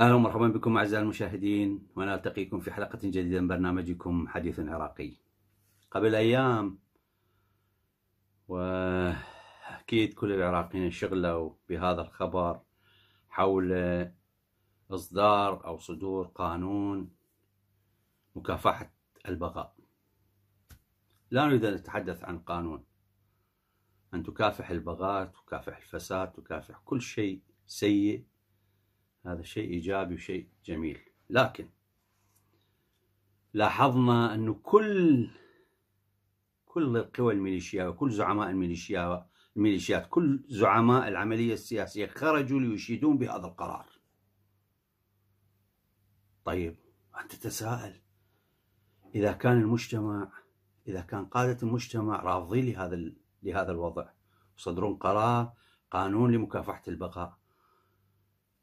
اهلا ومرحبا بكم اعزائي المشاهدين ونلتقيكم في حلقه جديده من برنامجكم حديث عراقي قبل ايام واكيد كل العراقيين انشغلوا بهذا الخبر حول اصدار او صدور قانون مكافحه البغاء لا نريد ان نتحدث عن قانون ان تكافح البغاء تكافح الفساد تكافح كل شيء سيء هذا شيء إيجابي وشيء جميل لكن لاحظنا أنه كل كل القوى الميليشياء وكل زعماء الميليشيا الميليشيات كل زعماء العملية السياسية خرجوا ليشيدون بهذا القرار طيب أنت تتساءل إذا كان المجتمع إذا كان قادة المجتمع راضي لهذا لهذا الوضع يصدرون قرار قانون لمكافحة البقاء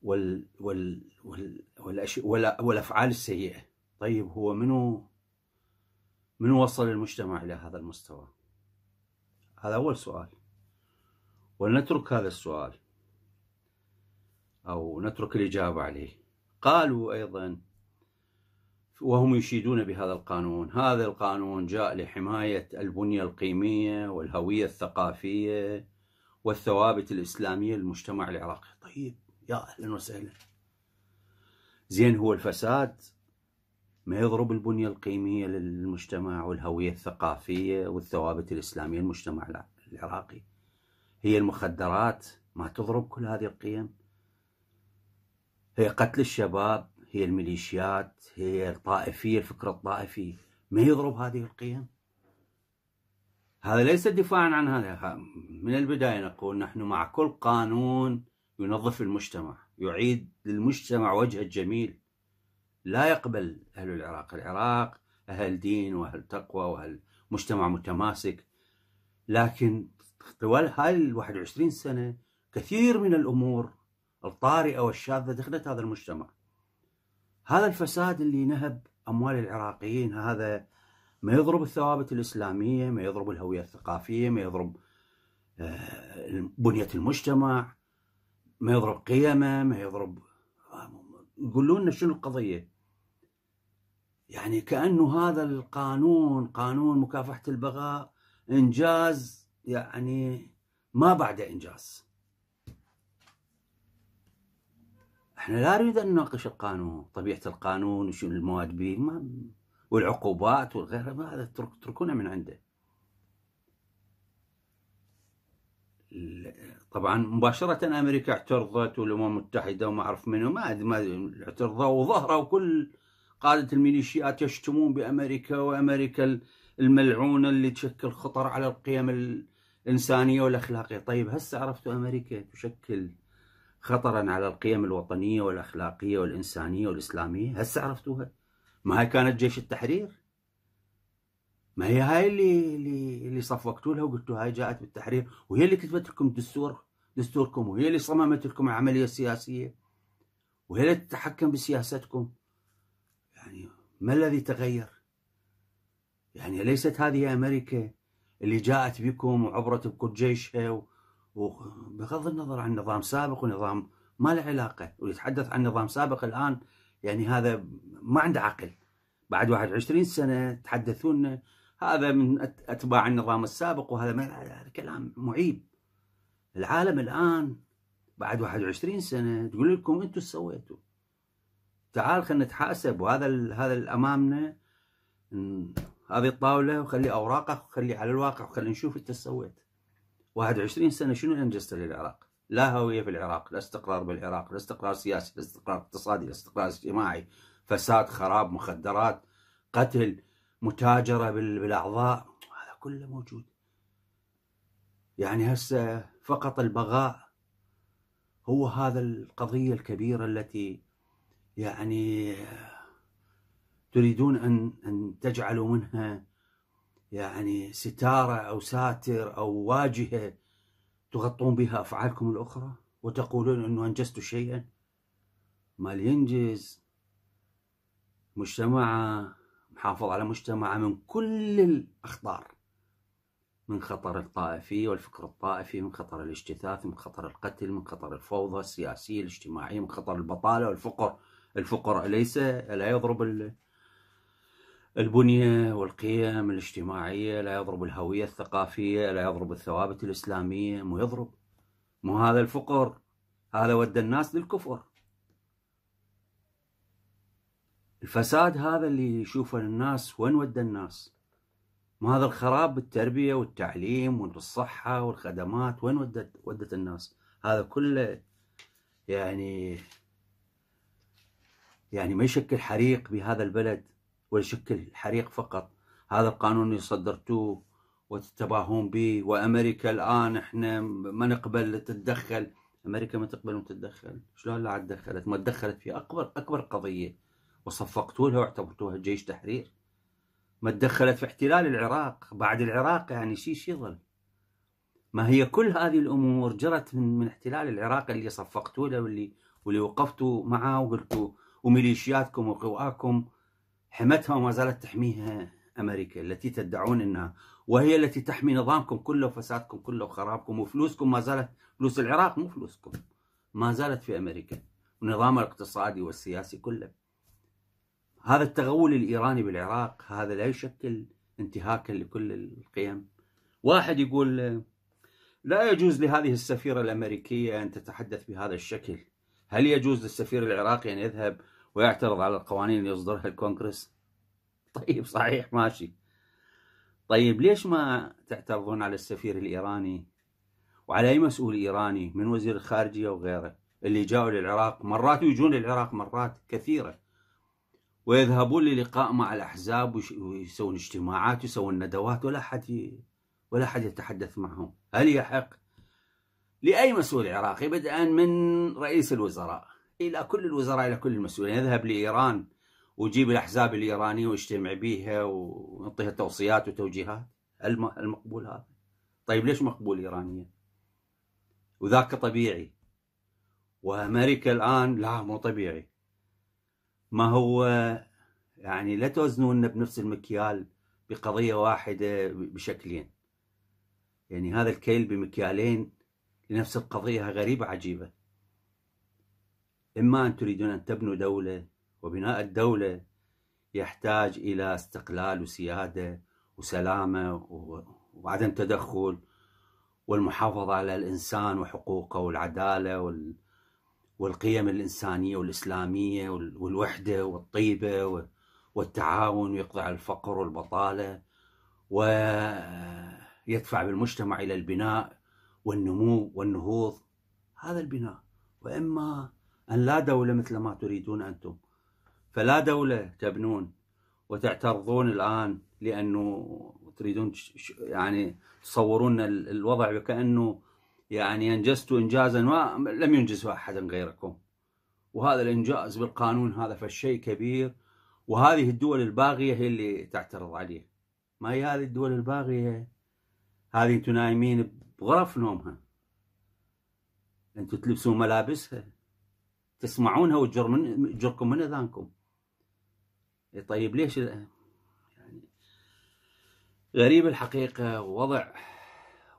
وال وال وال والأشياء وال والافعال السيئه طيب هو منو منو وصل المجتمع الى هذا المستوى هذا اول سؤال ولنترك هذا السؤال او نترك الاجابه عليه قالوا ايضا وهم يشيدون بهذا القانون هذا القانون جاء لحمايه البنيه القيميه والهويه الثقافيه والثوابت الاسلاميه للمجتمع العراقي طيب يا أهلا وسهلا زين هو الفساد ما يضرب البنية القيمية للمجتمع والهوية الثقافية والثوابت الإسلامية للمجتمع العراقي هي المخدرات ما تضرب كل هذه القيم هي قتل الشباب هي الميليشيات هي الطائفية الفكر الطائفي ما يضرب هذه القيم هذا ليس دفاعا عن هذا من البداية نقول نحن مع كل قانون ينظف المجتمع يعيد للمجتمع وجهه الجميل لا يقبل أهل العراق العراق أهل دين وأهل تقوى وأهل مجتمع متماسك لكن طوال هاي ال 21 سنة كثير من الأمور الطارئة والشاذة دخلت هذا المجتمع هذا الفساد اللي نهب أموال العراقيين هذا ما يضرب الثوابت الإسلامية ما يضرب الهوية الثقافية ما يضرب آه، بنية المجتمع ما يضرب قيمه ما يضرب يقولوا لنا شنو القضيه يعني كانه هذا القانون قانون مكافحه البغاء انجاز يعني ما بعده انجاز احنا لا نريد ان نناقش القانون طبيعه القانون وشنو المواد به والعقوبات والغير هذا اتركونا من عنده طبعا مباشرة أمريكا اعترضت والأمم المتحدة وما أعرف منه ما أدري ما اعترضوا وظهروا كل قادة الميليشيات يشتمون بأمريكا وأمريكا الملعونة اللي تشكل خطر على القيم الإنسانية والأخلاقية طيب هسه عرفتوا أمريكا تشكل خطرا على القيم الوطنية والأخلاقية والإنسانية والإسلامية هسه عرفتوها ما هي كانت جيش التحرير ما هي هاي اللي اللي اللي صفقتوا لها وقلتوا هاي جاءت بالتحرير وهي اللي كتبت لكم الدستور دستوركم وهي اللي صممت لكم العمليه السياسيه وهي اللي تتحكم بسياستكم يعني ما الذي تغير؟ يعني ليست هذه امريكا اللي جاءت بكم وعبرت بكل جيشها وبغض النظر عن نظام سابق ونظام ما له علاقه ويتحدث عن نظام سابق الان يعني هذا ما عنده عقل بعد 21 سنه تحدثونا هذا من أتباع النظام السابق وهذا ما هذا كلام معيب العالم الآن بعد 21 سنة تقول لكم أنتم سويتوا تعال خلينا نتحاسب وهذا هذا أمامنا هذه الطاولة وخلي أوراقك وخلي على الواقع وخلي نشوف أنت سويت 21 سنة شنو أنجزت للعراق لا هوية في العراق لا استقرار بالعراق لا استقرار سياسي لا استقرار اقتصادي لا استقرار اجتماعي فساد خراب مخدرات قتل متاجره بالاعضاء هذا كله موجود يعني هسه فقط البغاء هو هذا القضيه الكبيره التي يعني تريدون ان ان تجعلوا منها يعني ستاره او ساتر او واجهه تغطون بها افعالكم الاخرى وتقولون انه انجزتوا شيئا ما ينجز مجتمعه محافظ على مجتمعه من كل الأخطار من خطر الطائفي والفكر الطائفي من خطر الاجتثاث من خطر القتل من خطر الفوضى السياسية الاجتماعية من خطر البطالة والفقر الفقر ليس لا يضرب البنية والقيم الاجتماعية لا يضرب الهوية الثقافية لا يضرب الثوابت الإسلامية مو يضرب مو هذا الفقر هذا ودى الناس للكفر الفساد هذا اللي يشوفه الناس وين ودى الناس ما هذا الخراب بالتربية والتعليم والصحة والخدمات وين ودت ودت الناس هذا كله يعني يعني ما يشكل حريق بهذا البلد ولا يشكل حريق فقط هذا القانون اللي صدرتوه وتتباهون به وامريكا الان احنا ما نقبل تتدخل امريكا ما تقبل وتتدخل شلون لا تدخلت ما تدخلت في اكبر اكبر قضيه وصفقتوا لها واعتبرتوها جيش تحرير ما تدخلت في احتلال العراق بعد العراق يعني شيء شغل ما هي كل هذه الامور جرت من من احتلال العراق اللي صفقتوا له واللي واللي وقفتوا معه وقلتوا وميليشياتكم وقواكم حمتها وما زالت تحميها امريكا التي تدعون انها وهي التي تحمي نظامكم كله وفسادكم كله وخرابكم وفلوسكم ما زالت فلوس العراق مو فلوسكم ما زالت في امريكا ونظامها الاقتصادي والسياسي كله هذا التغول الإيراني بالعراق هذا لا يشكل انتهاكا لكل القيم واحد يقول لا يجوز لهذه السفيرة الأمريكية أن تتحدث بهذا الشكل هل يجوز للسفير العراقي أن يذهب ويعترض على القوانين اللي يصدرها الكونغرس طيب صحيح ماشي طيب ليش ما تعترضون على السفير الإيراني وعلى أي مسؤول إيراني من وزير الخارجية وغيره اللي جاؤوا للعراق مرات ويجون للعراق مرات كثيرة ويذهبون للقاء مع الأحزاب ويسوون اجتماعات ويسوون ندوات ولا حد ولا حد يتحدث معهم هل يحق لأي مسؤول عراقي بدءا من رئيس الوزراء إلى كل الوزراء إلى كل المسؤولين يذهب لإيران ويجيب الأحزاب الإيرانية ويجتمع بيها ويعطيها توصيات وتوجيهات المقبول هذا طيب ليش مقبول إيرانيا وذاك طبيعي وأمريكا الآن لا مو طبيعي ما هو يعني لا توزنون بنفس المكيال بقضية واحدة بشكلين يعني هذا الكيل بمكيالين لنفس القضية غريبة عجيبة إما أن تريدون أن تبنوا دولة وبناء الدولة يحتاج إلى استقلال وسيادة وسلامة وعدم تدخل والمحافظة على الإنسان وحقوقه والعدالة وال... والقيم الإنسانية والإسلامية والوحدة والطيبة والتعاون ويقضي على الفقر والبطالة ويدفع بالمجتمع إلى البناء والنمو والنهوض هذا البناء وإما أن لا دولة مثل ما تريدون أنتم فلا دولة تبنون وتعترضون الآن لأنه تريدون يعني تصورون الوضع وكأنه يعني أنجزت إنجازا لم ينجزه أحد غيركم وهذا الإنجاز بالقانون هذا فالشيء كبير وهذه الدول الباغية هي اللي تعترض عليه ما هي هذه الدول الباغية هذه انتم نايمين بغرف نومها انتم تلبسون ملابسها تسمعونها وتجر من جركم من اذانكم إيه طيب ليش يعني غريب الحقيقة وضع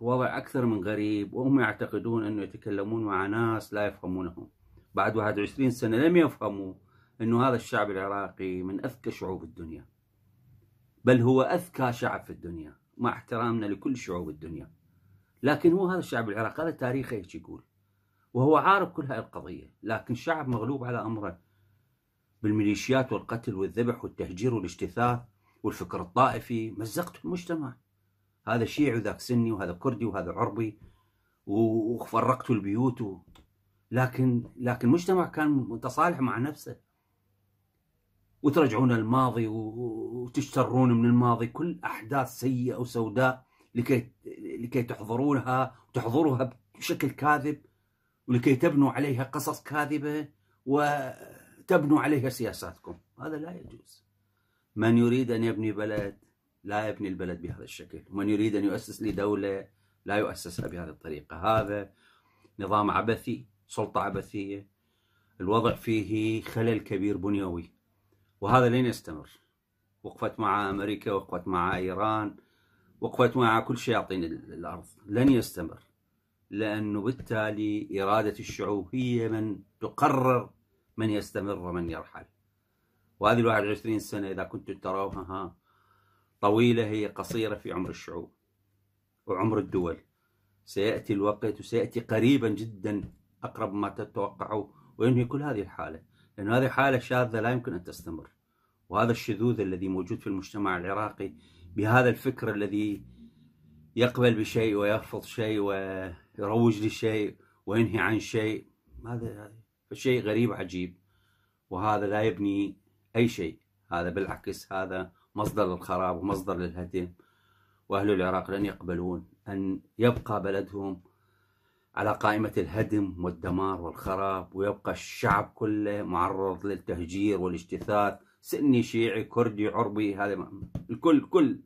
وضع أكثر من غريب وهم يعتقدون أنه يتكلمون مع ناس لا يفهمونهم بعد 21 سنة لم يفهموا أنه هذا الشعب العراقي من أذكى شعوب الدنيا بل هو أذكى شعب في الدنيا مع احترامنا لكل شعوب الدنيا لكن هو هذا الشعب العراقي هذا تاريخه هيك يقول وهو عارف كل هاي القضية لكن شعب مغلوب على أمره بالميليشيات والقتل والذبح والتهجير والاجتثاث والفكر الطائفي مزقت المجتمع هذا شيعي وذاك سني وهذا كردي وهذا عربي وفرقتوا البيوت و... لكن لكن المجتمع كان متصالح مع نفسه وترجعون الماضي وتشترون من الماضي كل احداث سيئه وسوداء لكي لكي تحضرونها وتحضروها بشكل كاذب ولكي تبنوا عليها قصص كاذبه وتبنوا عليها سياساتكم هذا لا يجوز من يريد ان يبني بلد لا يبني البلد بهذا الشكل من يريد أن يؤسس لي دولة لا يؤسسها بهذه الطريقة هذا نظام عبثي سلطة عبثية الوضع فيه خلل كبير بنيوي وهذا لن يستمر وقفت مع أمريكا وقفت مع إيران وقفت مع كل شياطين الأرض لن يستمر لأنه بالتالي إرادة الشعوب هي من تقرر من يستمر ومن يرحل وهذه الواحد وعشرين سنة إذا كنتم تروها طويلة هي قصيرة في عمر الشعوب وعمر الدول سيأتي الوقت وسيأتي قريبا جدا أقرب ما تتوقعوا وينهي كل هذه الحالة لأن هذه حالة شاذة لا يمكن أن تستمر وهذا الشذوذ الذي موجود في المجتمع العراقي بهذا الفكر الذي يقبل بشيء ويرفض شيء ويروج لشيء وينهي عن شيء هذا شيء غريب عجيب وهذا لا يبني أي شيء هذا بالعكس هذا مصدر للخراب ومصدر للهدم وأهل العراق لن يقبلون أن يبقى بلدهم على قائمة الهدم والدمار والخراب ويبقى الشعب كله معرض للتهجير والاجتثاث سني شيعي كردي عربي هذا الكل كل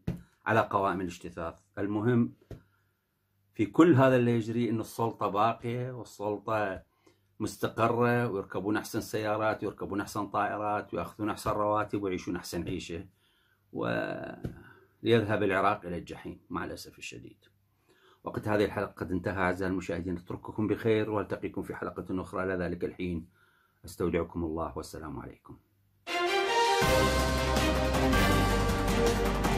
على قوائم الاجتثاث المهم في كل هذا اللي يجري أن السلطة باقية والسلطة مستقرة ويركبون أحسن سيارات ويركبون أحسن طائرات ويأخذون أحسن رواتب ويعيشون أحسن عيشة ويذهب العراق إلى الجحيم مع الأسف الشديد وقت هذه الحلقة قد انتهى أعزائي المشاهدين أترككم بخير وألتقيكم في حلقة أخرى إلى ذلك الحين أستودعكم الله والسلام عليكم